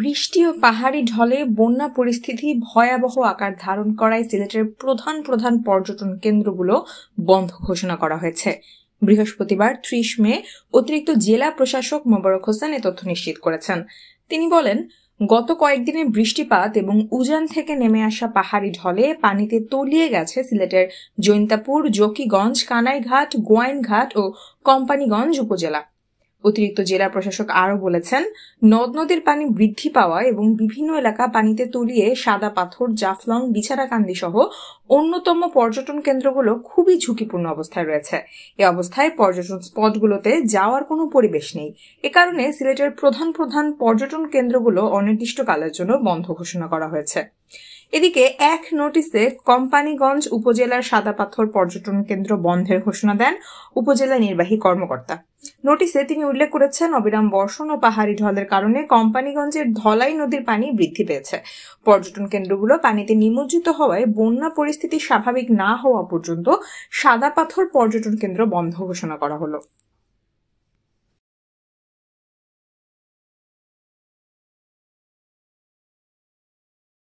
বৃষ্টি ও পাহাড়ি ঢলে বন্যা পরিস্থিতি ভয়াবহ আকার ধারণ করায় সিলেটের প্রধান প্রধান পর্যটন কেন্দ্রগুলো বন্ধ ঘোষণা করা হয়েছে বৃহস্পতিবার ত্রিশ মে অতিরিক্ত জেলা প্রশাসক মোবারক হোসেন এ তথ্য নিশ্চিত করেছেন তিনি বলেন গত কয়েকদিনে বৃষ্টিপাত এবং উজান থেকে নেমে আসা পাহাড়ি ঢলে পানিতে তলিয়ে গেছে সিলেটের জৈন্তাপুর জকিগঞ্জ কানাইঘাট গোয়াইনঘাট ও কোম্পানিগঞ্জ উপজেলা অতিরিক্ত জেলা প্রশাসক আরও বলেছেন নদ নদীর পানি বৃদ্ধি পাওয়া এবং বিভিন্ন এলাকা পানিতে তুলিয়ে সাদা পাথর জাফলং বিছারাকান্দি সহ অন্যতম পর্যটন কেন্দ্রগুলো খুবই ঝুঁকিপূর্ণ অবস্থায় রয়েছে এ অবস্থায় পর্যটন স্পটগুলোতে যাওয়ার কোনো পরিবেশ নেই এ কারণে সিলেটের প্রধান প্রধান পর্যটন কেন্দ্রগুলো অনির্দিষ্টকালের জন্য বন্ধ ঘোষণা করা হয়েছে এদিকে এক নোটিসে কোম্পানিগঞ্জ উপজেলার সাদা পাথর পর্যটন কেন্দ্র বন্ধের ঘোষণা দেন উপজেলা নির্বাহী কর্মকর্তা নোটিশে তিনি উল্লেখ করেছেন অবিরাম বর্ষণ ও পাহাড়ি ঢলের কারণে কোম্পানিগঞ্জের ধলাই নদীর পানি বৃদ্ধি পেয়েছে পর্যটন কেন্দ্রগুলো পানিতে নিমজ্জিত হওয়ায় বন্যা পরিস্থিতি স্বাভাবিক না হওয়া পর্যন্ত সাদা পাথর পর্যটন কেন্দ্র বন্ধ ঘোষণা করা হলো